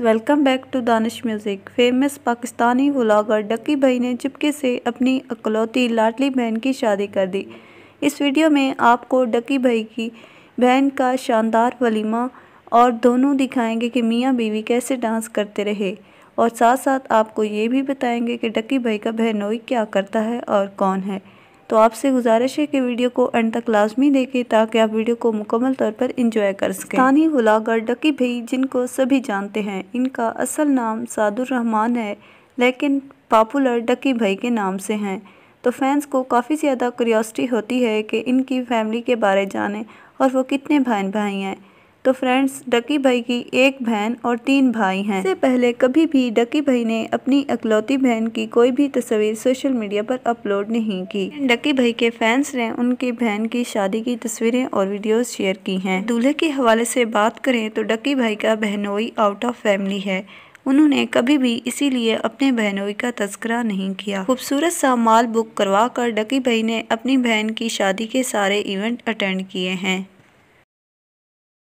welcome back to Danish music famous Pakistani vlogger Ducky Bhai ने चुपके से अपनी अकलौती लाडली बहन की शादी कर दी इस वीडियो में आपको डक्की भाई की बहन का शानदार वलीमा और दोनों दिखाएंगे कि मियाँ बीवी कैसे डांस करते रहे और साथ साथ आपको ये भी बताएंगे कि डक्की भाई का बहनोई क्या करता है और कौन है तो आपसे गुजारिश है कि वीडियो को एंड तक लाजमी देखें ताकि आप वीडियो को मुकम्मल तौर पर इंजॉय कर सकें स्थानीय हुलागर डकी भई जिनको सभी जानते हैं इनका असल नाम सादुर रहमान है लेकिन पॉपुलर डकी भई के नाम से हैं तो फैंस को काफ़ी ज़्यादा क्यूरियोसिटी होती है कि इनकी फैमिली के बारे जाने और वो कितने भाई भाई हैं तो फ्रेंड्स डकी भाई की एक बहन और तीन भाई हैं इससे पहले कभी भी डकी भाई ने अपनी अकलौती बहन की कोई भी तस्वीर सोशल मीडिया पर अपलोड नहीं की डकी भाई के फैंस ने उनकी बहन की शादी की तस्वीरें और वीडियोस शेयर की हैं दूल्हे के हवाले से बात करें तो डकी भाई का बहनोई आउट ऑफ फैमिली है उन्होंने कभी भी इसीलिए अपने बहनोई का तस्करा नहीं किया खूबसूरत सा माल बुक करवा कर डकी भाई ने अपनी बहन की शादी के सारे इवेंट अटेंड किए हैं